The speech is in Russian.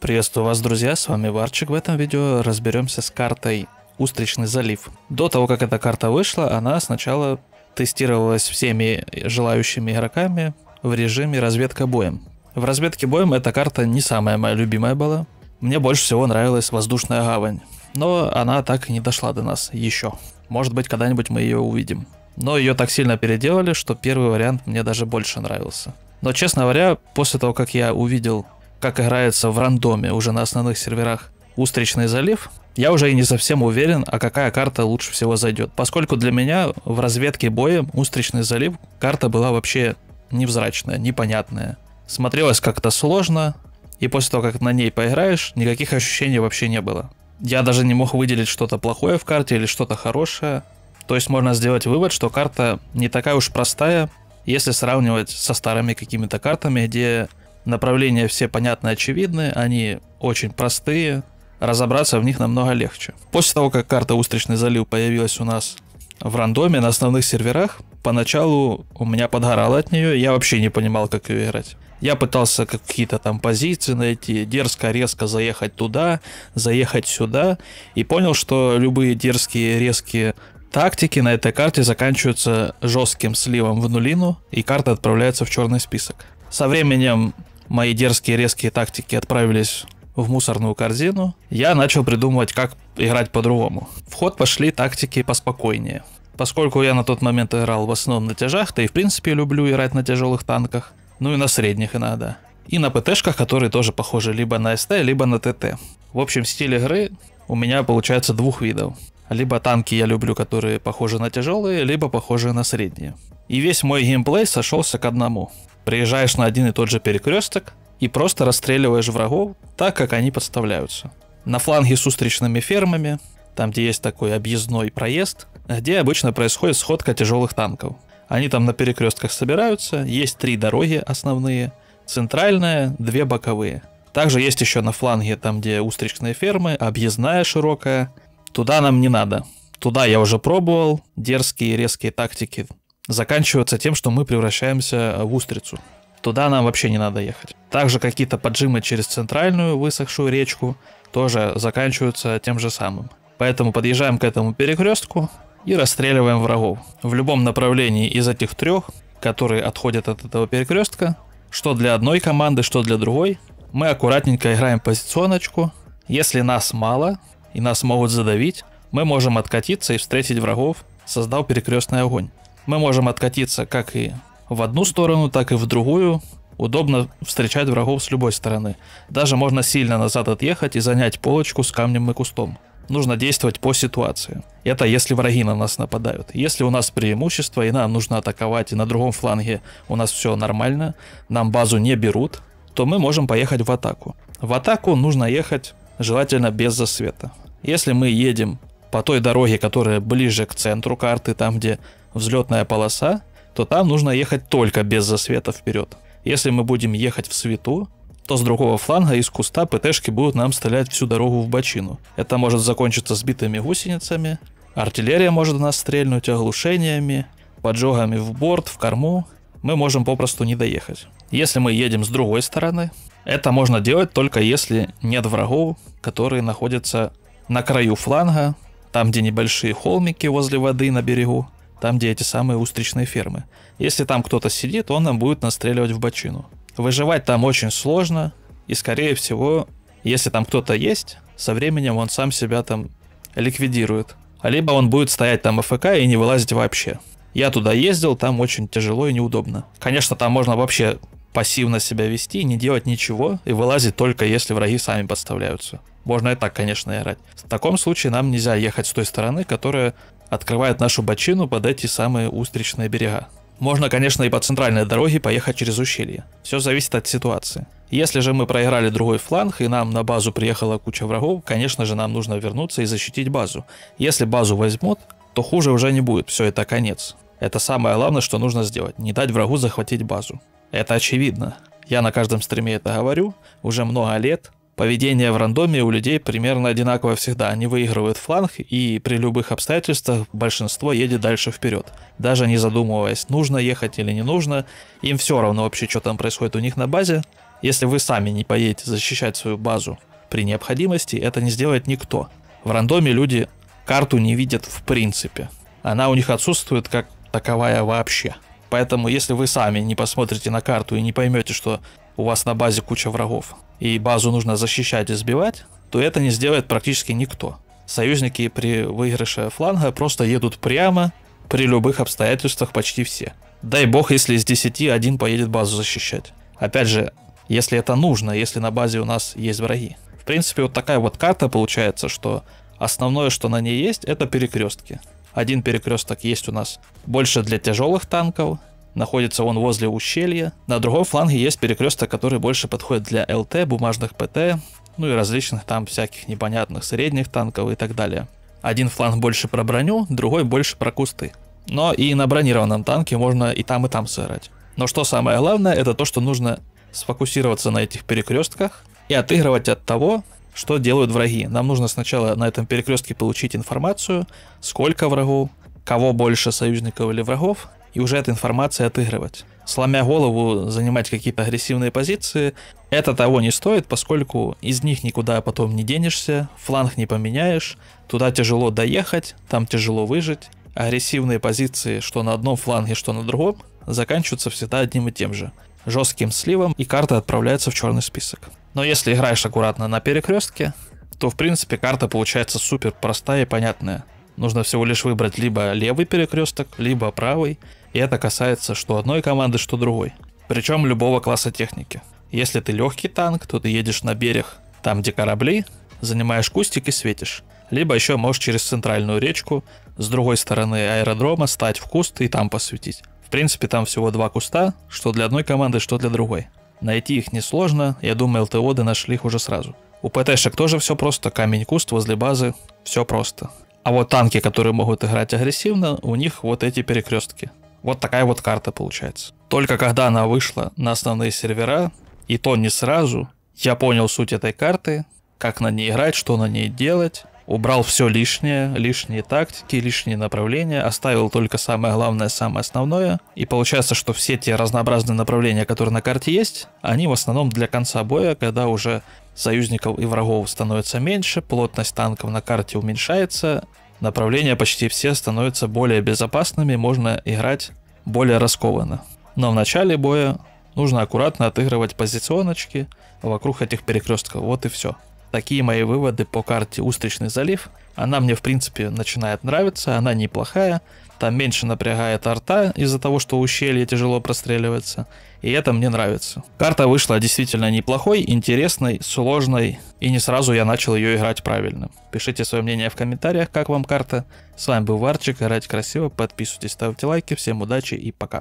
Приветствую вас, друзья, с вами Варчик. В этом видео разберемся с картой Устричный залив. До того, как эта карта вышла, она сначала тестировалась всеми желающими игроками в режиме разведка боем. В разведке боем эта карта не самая моя любимая была. Мне больше всего нравилась воздушная гавань, но она так и не дошла до нас еще. Может быть, когда-нибудь мы ее увидим. Но ее так сильно переделали, что первый вариант мне даже больше нравился. Но, честно говоря, после того, как я увидел как играется в рандоме уже на основных серверах «Устричный залив», я уже и не совсем уверен, а какая карта лучше всего зайдет. Поскольку для меня в разведке боя «Устричный залив» карта была вообще невзрачная, непонятная. Смотрелась как-то сложно, и после того, как на ней поиграешь, никаких ощущений вообще не было. Я даже не мог выделить что-то плохое в карте или что-то хорошее. То есть можно сделать вывод, что карта не такая уж простая, если сравнивать со старыми какими-то картами, где Направления все понятны, очевидны, они очень простые, разобраться в них намного легче. После того, как карта «Устричный залив» появилась у нас в рандоме на основных серверах, поначалу у меня подгорало от нее, я вообще не понимал, как ее играть. Я пытался какие-то там позиции найти, дерзко, резко заехать туда, заехать сюда, и понял, что любые дерзкие, резкие тактики на этой карте заканчиваются жестким сливом в нулину, и карта отправляется в черный список. Со временем мои дерзкие резкие тактики отправились в мусорную корзину, я начал придумывать, как играть по-другому. В ход пошли тактики поспокойнее. Поскольку я на тот момент играл в основном на тяжах, то и в принципе люблю играть на тяжелых танках, ну и на средних иногда. И на ПТшках, которые тоже похожи либо на СТ, либо на ТТ. В общем, стиль игры у меня получается двух видов. Либо танки я люблю, которые похожи на тяжелые, либо похожи на средние. И весь мой геймплей сошелся к одному. Приезжаешь на один и тот же перекресток и просто расстреливаешь врагов так, как они подставляются. На фланге с устричными фермами, там, где есть такой объездной проезд, где обычно происходит сходка тяжелых танков. Они там на перекрестках собираются, есть три дороги основные, центральная, две боковые. Также есть еще на фланге, там где устричные фермы, объездная широкая. Туда нам не надо. Туда я уже пробовал, дерзкие резкие тактики заканчиваться тем, что мы превращаемся в устрицу. Туда нам вообще не надо ехать. Также какие-то поджимы через центральную высохшую речку тоже заканчиваются тем же самым. Поэтому подъезжаем к этому перекрестку и расстреливаем врагов. В любом направлении из этих трех, которые отходят от этого перекрестка, что для одной команды, что для другой, мы аккуратненько играем позиционочку. Если нас мало и нас могут задавить, мы можем откатиться и встретить врагов, создав перекрестный огонь. Мы можем откатиться как и в одну сторону, так и в другую. Удобно встречать врагов с любой стороны. Даже можно сильно назад отъехать и занять полочку с камнем и кустом. Нужно действовать по ситуации. Это если враги на нас нападают. Если у нас преимущество и нам нужно атаковать, и на другом фланге у нас все нормально, нам базу не берут, то мы можем поехать в атаку. В атаку нужно ехать желательно без засвета. Если мы едем по той дороге, которая ближе к центру карты, там, где взлетная полоса, то там нужно ехать только без засвета вперед. Если мы будем ехать в свету, то с другого фланга из куста ПТшки будут нам стрелять всю дорогу в бочину. Это может закончиться сбитыми гусеницами, артиллерия может нас стрельнуть оглушениями, поджогами в борт, в корму. Мы можем попросту не доехать. Если мы едем с другой стороны, это можно делать только если нет врагов, которые находятся на краю фланга, там, где небольшие холмики возле воды на берегу, там, где эти самые устричные фермы. Если там кто-то сидит, он нам будет настреливать в бочину. Выживать там очень сложно, и скорее всего, если там кто-то есть, со временем он сам себя там ликвидирует. А либо он будет стоять там АФК и не вылазить вообще. Я туда ездил, там очень тяжело и неудобно. Конечно, там можно вообще пассивно себя вести, не делать ничего и вылазить только если враги сами подставляются. Можно и так, конечно, играть. В таком случае нам нельзя ехать с той стороны, которая открывает нашу бочину под эти самые устричные берега. Можно, конечно, и по центральной дороге поехать через ущелье. Все зависит от ситуации. Если же мы проиграли другой фланг и нам на базу приехала куча врагов, конечно же нам нужно вернуться и защитить базу. Если базу возьмут, то хуже уже не будет, все это конец. Это самое главное, что нужно сделать. Не дать врагу захватить базу. Это очевидно. Я на каждом стриме это говорю. Уже много лет. Поведение в рандоме у людей примерно одинаково всегда. Они выигрывают фланг, и при любых обстоятельствах большинство едет дальше вперед. Даже не задумываясь, нужно ехать или не нужно. Им все равно вообще, что там происходит у них на базе. Если вы сами не поедете защищать свою базу при необходимости, это не сделает никто. В рандоме люди карту не видят в принципе. Она у них отсутствует как таковая вообще. Поэтому, если вы сами не посмотрите на карту и не поймете, что у вас на базе куча врагов, и базу нужно защищать и сбивать, то это не сделает практически никто. Союзники при выигрыше фланга просто едут прямо, при любых обстоятельствах почти все. Дай бог, если из 10 один поедет базу защищать. Опять же, если это нужно, если на базе у нас есть враги. В принципе, вот такая вот карта получается, что основное, что на ней есть, это перекрестки. Один перекресток есть у нас больше для тяжелых танков. Находится он возле ущелья. На другом фланге есть перекресток, который больше подходит для ЛТ, бумажных ПТ, ну и различных там всяких непонятных средних танков и так далее. Один фланг больше про броню, другой больше про кусты. Но и на бронированном танке можно и там, и там сыграть. Но что самое главное, это то, что нужно сфокусироваться на этих перекрестках и отыгрывать от того, что делают враги? Нам нужно сначала на этом перекрестке получить информацию, сколько врагов, кого больше союзников или врагов, и уже эта информация отыгрывать. Сломя голову, занимать какие-то агрессивные позиции, это того не стоит, поскольку из них никуда потом не денешься, фланг не поменяешь, туда тяжело доехать, там тяжело выжить. Агрессивные позиции, что на одном фланге, что на другом, заканчиваются всегда одним и тем же. Жестким сливом, и карта отправляется в черный список. Но если играешь аккуратно на перекрестке, то в принципе карта получается супер простая и понятная. Нужно всего лишь выбрать либо левый перекресток, либо правый, и это касается что одной команды, что другой. Причем любого класса техники. Если ты легкий танк, то ты едешь на берег, там где корабли, занимаешь кустик и светишь. Либо еще можешь через центральную речку с другой стороны аэродрома стать в куст и там посветить. В принципе, там всего два куста, что для одной команды, что для другой. Найти их несложно, я думаю, ЛТОды нашли их уже сразу. У ПТшек тоже все просто, камень куст возле базы, все просто. А вот танки, которые могут играть агрессивно, у них вот эти перекрестки. Вот такая вот карта получается. Только когда она вышла на основные сервера, и то не сразу, я понял суть этой карты, как на ней играть, что на ней делать, убрал все лишнее, лишние тактики, лишние направления, оставил только самое главное, самое основное. И получается, что все те разнообразные направления, которые на карте есть, они в основном для конца боя, когда уже союзников и врагов становится меньше, плотность танков на карте уменьшается, направления почти все становятся более безопасными, можно играть более раскованно. Но в начале боя нужно аккуратно отыгрывать позиционочки вокруг этих перекрестков, вот и все. Такие мои выводы по карте «Устричный залив». Она мне, в принципе, начинает нравиться, она неплохая. Там меньше напрягает арта из-за того, что ущелье тяжело простреливается. И это мне нравится. Карта вышла действительно неплохой, интересной, сложной. И не сразу я начал ее играть правильно. Пишите свое мнение в комментариях, как вам карта. С вами был Варчик, играть красиво, подписывайтесь, ставьте лайки. Всем удачи и пока.